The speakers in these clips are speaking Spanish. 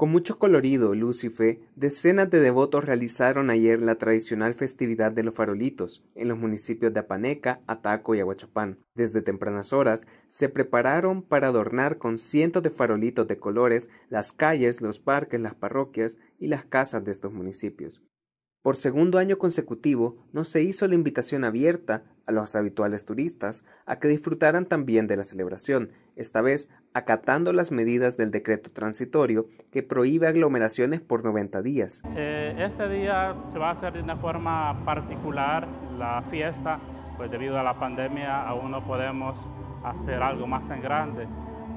Con mucho colorido, luz decenas de devotos realizaron ayer la tradicional festividad de los farolitos en los municipios de Apaneca, Ataco y Aguachapán. Desde tempranas horas se prepararon para adornar con cientos de farolitos de colores las calles, los parques, las parroquias y las casas de estos municipios. Por segundo año consecutivo, no se hizo la invitación abierta a los habituales turistas a que disfrutaran también de la celebración, esta vez acatando las medidas del decreto transitorio que prohíbe aglomeraciones por 90 días. Eh, este día se va a hacer de una forma particular la fiesta, pues debido a la pandemia aún no podemos hacer algo más en grande,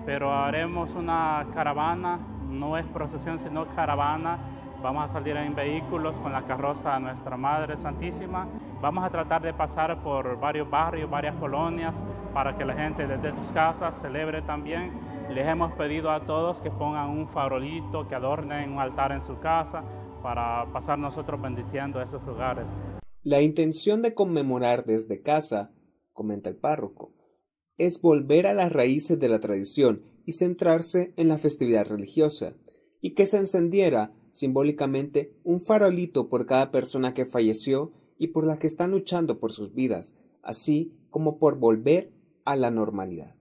pero haremos una caravana no es procesión sino caravana. Vamos a salir en vehículos con la carroza de Nuestra Madre Santísima. Vamos a tratar de pasar por varios barrios, varias colonias, para que la gente desde sus casas celebre también. Les hemos pedido a todos que pongan un farolito, que adornen un altar en su casa, para pasar nosotros bendiciendo esos lugares. La intención de conmemorar desde casa, comenta el párroco, es volver a las raíces de la tradición y centrarse en la festividad religiosa, y que se encendiera simbólicamente un farolito por cada persona que falleció y por la que están luchando por sus vidas, así como por volver a la normalidad.